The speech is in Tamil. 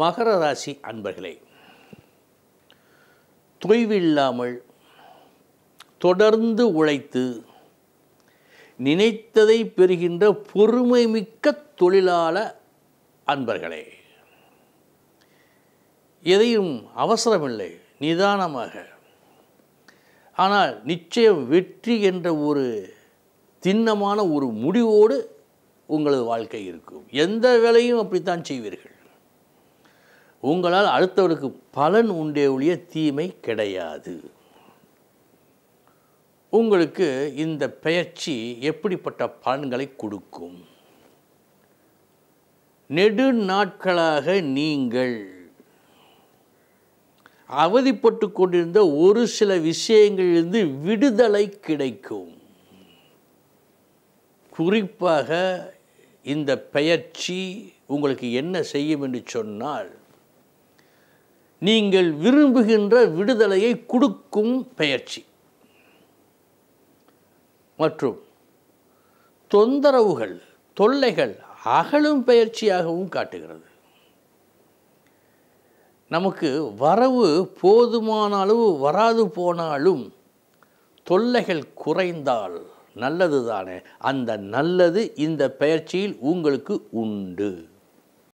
மகர ராசி அன்பர்களே தொய்வில்லாமல் தொடர்ந்து உழைத்து நினைத்ததை பெறுகின்ற பொறுமை மிக்க தொழிலாள அன்பர்களே எதையும் அவசரமில்லை நிதானமாக ஆனால் நிச்சயம் வெற்றி என்ற ஒரு திண்ணமான ஒரு முடிவோடு உங்களது வாழ்க்கை இருக்கும் எந்த வேலையும் அப்படித்தான் செய்வீர்கள் உங்களால் அடுத்தவர்களுக்கு பலன் உண்டே ஒழிய தீமை கிடையாது உங்களுக்கு இந்த பெயர்ச்சி எப்படிப்பட்ட பலன்களை கொடுக்கும் நெடு நாட்களாக நீங்கள் அவதிப்பட்டு கொண்டிருந்த ஒரு சில விஷயங்களிலிருந்து விடுதலை கிடைக்கும் குறிப்பாக இந்த பெயர்ச்சி உங்களுக்கு என்ன செய்யும் என்று சொன்னால் நீங்கள் விரும்புகின்ற விடுதலையை கொடுக்கும் பயிற்சி மற்றும் தொந்தரவுகள் தொல்லைகள் அகலும் பயிற்சியாகவும் காட்டுகிறது நமக்கு வரவு போதுமான அளவு வராது போனாலும் தொல்லைகள் குறைந்தால் நல்லது தானே அந்த நல்லது இந்த பயிற்சியில் உங்களுக்கு உண்டு